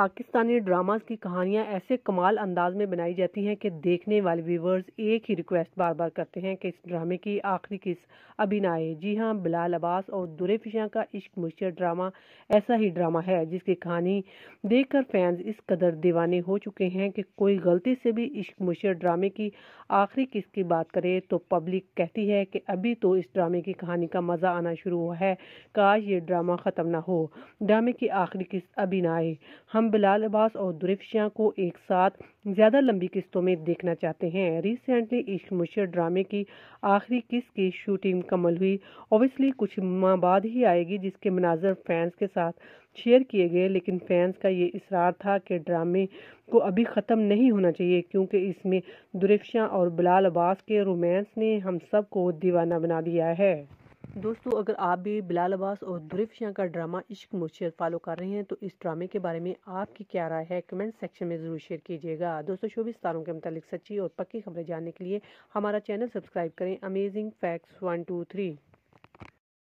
Pakistani dramas की कहानियां ऐसे कमाल अंदाज में बनाई जाती हैं कि देखने वाले व्यूवर्स एक ही रिक्वेस्ट बार बार करते हैं कि इस ड्रामे की आखिरी किस्त अभी ना आए जी हाँ बिलाल अब्बास और दुरे फिशा का इश्क मुश्तर ड्रामा ऐसा ही ड्रामा है जिसकी कहानी देखकर फैंस इस कदर दीवाने हो चुके हैं कि कोई गलती से भी इश्क मुशर ड्रामे की आखिरी किस्त की बात करे तो पब्लिक कहती है कि अभी तो इस ड्रामे की कहानी का मज़ा आना शुरू हुआ है काश ये ड्रामा ख़त्म ना हो ड्रामे की आखिरी किस्त अभी ना आए हम बिलाल अब्बास और दुरिफ शाह को एक साथ ज़्यादा लंबी किस्तों में देखना चाहते हैं रिसेंटली इश्क मुशर ड्रामे की आखिरी किस्त की शूटिंग मुकम्मल हुई ओबियसली कुछ माह बाद ही आएगी जिसके मनाजर फैंस के साथ शेयर किए गए लेकिन फैंस का ये इसरार था कि ड्रामे को अभी ख़त्म नहीं होना चाहिए क्योंकि इसमें दुरिफ शाह और बिलाल अब्बास के रोमांस ने हम सब को दीवाना बना दिया है दोस्तों अगर आप भी बिलाल अब्बास और ध्रुव शाह का ड्रामा इश्क मुर्शिद फॉलो कर रहे हैं तो इस ड्रामे के बारे में आपकी क्या राय है कमेंट सेक्शन में ज़रूर शेयर कीजिएगा दोस्तों शोबिस सितारों के मतलब सच्ची और पक्की खबरें जानने के लिए हमारा चैनल सब्सक्राइब करें amazing facts one two three